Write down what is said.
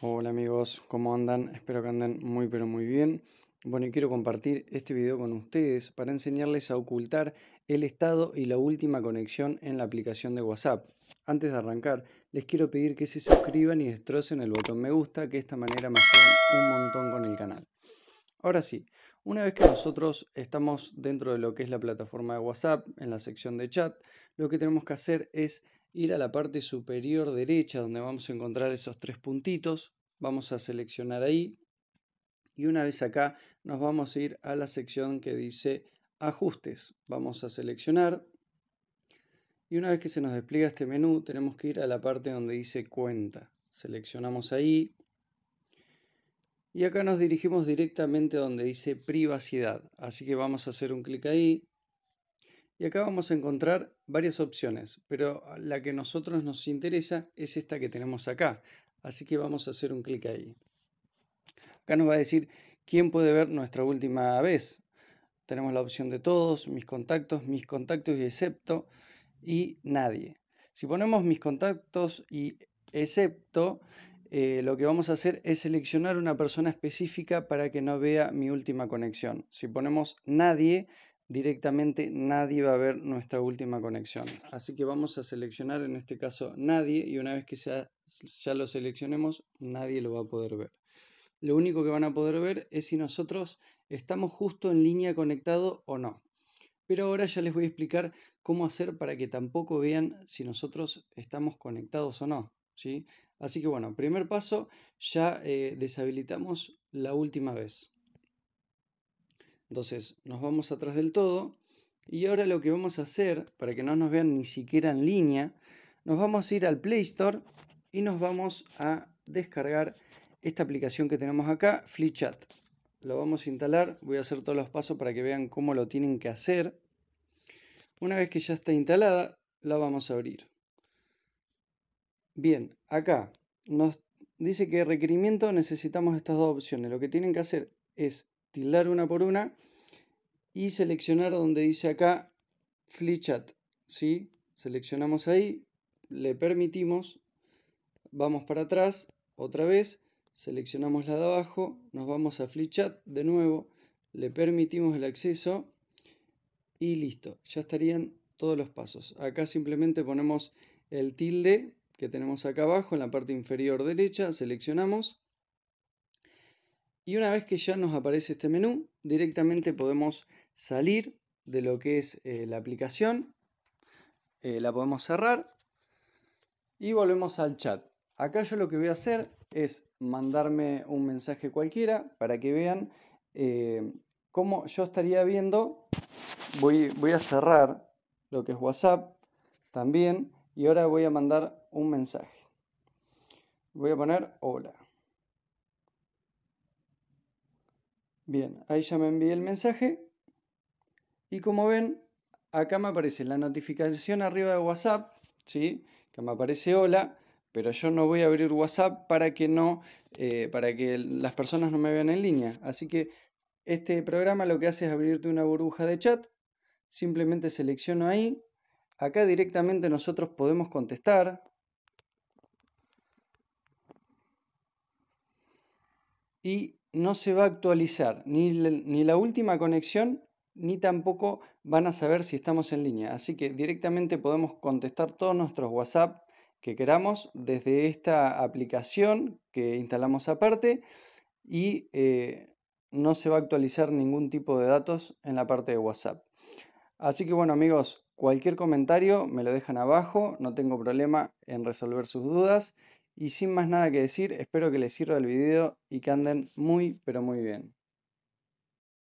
Hola amigos, ¿cómo andan? Espero que anden muy pero muy bien. Bueno, y quiero compartir este video con ustedes para enseñarles a ocultar el estado y la última conexión en la aplicación de WhatsApp. Antes de arrancar, les quiero pedir que se suscriban y destrocen el botón me gusta, que de esta manera me ayudan un montón con el canal. Ahora sí, una vez que nosotros estamos dentro de lo que es la plataforma de WhatsApp, en la sección de chat, lo que tenemos que hacer es ir a la parte superior derecha donde vamos a encontrar esos tres puntitos. Vamos a seleccionar ahí y una vez acá nos vamos a ir a la sección que dice ajustes. Vamos a seleccionar y una vez que se nos despliega este menú tenemos que ir a la parte donde dice cuenta. Seleccionamos ahí y acá nos dirigimos directamente donde dice privacidad. Así que vamos a hacer un clic ahí y acá vamos a encontrar varias opciones, pero la que a nosotros nos interesa es esta que tenemos acá. Así que vamos a hacer un clic ahí. Acá nos va a decir quién puede ver nuestra última vez. Tenemos la opción de todos, mis contactos, mis contactos y excepto y nadie. Si ponemos mis contactos y excepto, eh, lo que vamos a hacer es seleccionar una persona específica para que no vea mi última conexión. Si ponemos nadie, directamente nadie va a ver nuestra última conexión. Así que vamos a seleccionar en este caso nadie y una vez que ya, lo seleccionemos, nadie lo va a poder ver. Lo único que van a poder ver es si nosotros estamos justo en línea conectado o no. Pero ahora ya les voy a explicar cómo hacer para que tampoco vean si nosotros estamos conectados o no. Así que bueno, primer paso, ya eh, deshabilitamos la última vez. Entonces nos vamos atrás del todo y ahora lo que vamos a hacer, para que no nos vean ni siquiera en línea, nos vamos a ir al Play Store y nos vamos a descargar esta aplicación que tenemos acá, FlipChat. Lo vamos a instalar, voy a hacer todos los pasos para que vean cómo lo tienen que hacer. Una vez que ya está instalada, la vamos a abrir. Bien, acá nos dice que requerimiento necesitamos estas dos opciones. Lo que tienen que hacer es tildar una por una y seleccionar donde dice acá FliChat, ¿sí? Seleccionamos ahí, le permitimos, vamos para atrás otra vez, seleccionamos la de abajo, nos vamos a FliChat de nuevo, le permitimos el acceso y listo, ya estarían todos los pasos. Acá simplemente ponemos el tilde que tenemos acá abajo en la parte inferior derecha, seleccionamos y una vez que ya nos aparece este menú, directamente podemos salir de lo que es eh, la aplicación. Eh, la podemos cerrar y volvemos al chat. Acá yo lo que voy a hacer es mandarme un mensaje cualquiera para que vean eh, cómo yo estaría viendo. Voy, voy a cerrar lo que es WhatsApp también y ahora voy a mandar un mensaje. Voy a poner hola. Bien, ahí ya me envié el mensaje. Y como ven, acá me aparece la notificación arriba de WhatsApp, ¿sí? Que me aparece hola, pero yo no voy a abrir WhatsApp para que no, eh, para que las personas no me vean en línea. Así que este programa lo que hace es abrirte una burbuja de chat. Simplemente selecciono ahí. Acá directamente nosotros podemos contestar. Y no se va a actualizar ni, la última conexión ni tampoco van a saber si estamos en línea. Así que directamente podemos contestar todos nuestros WhatsApp que queramos desde esta aplicación que instalamos aparte y eh, no se va a actualizar ningún tipo de datos en la parte de WhatsApp. Así que bueno amigos, cualquier comentario me lo dejan abajo, no tengo problema en resolver sus dudas y sin más nada que decir, espero que les sirva el video y que anden muy pero muy bien.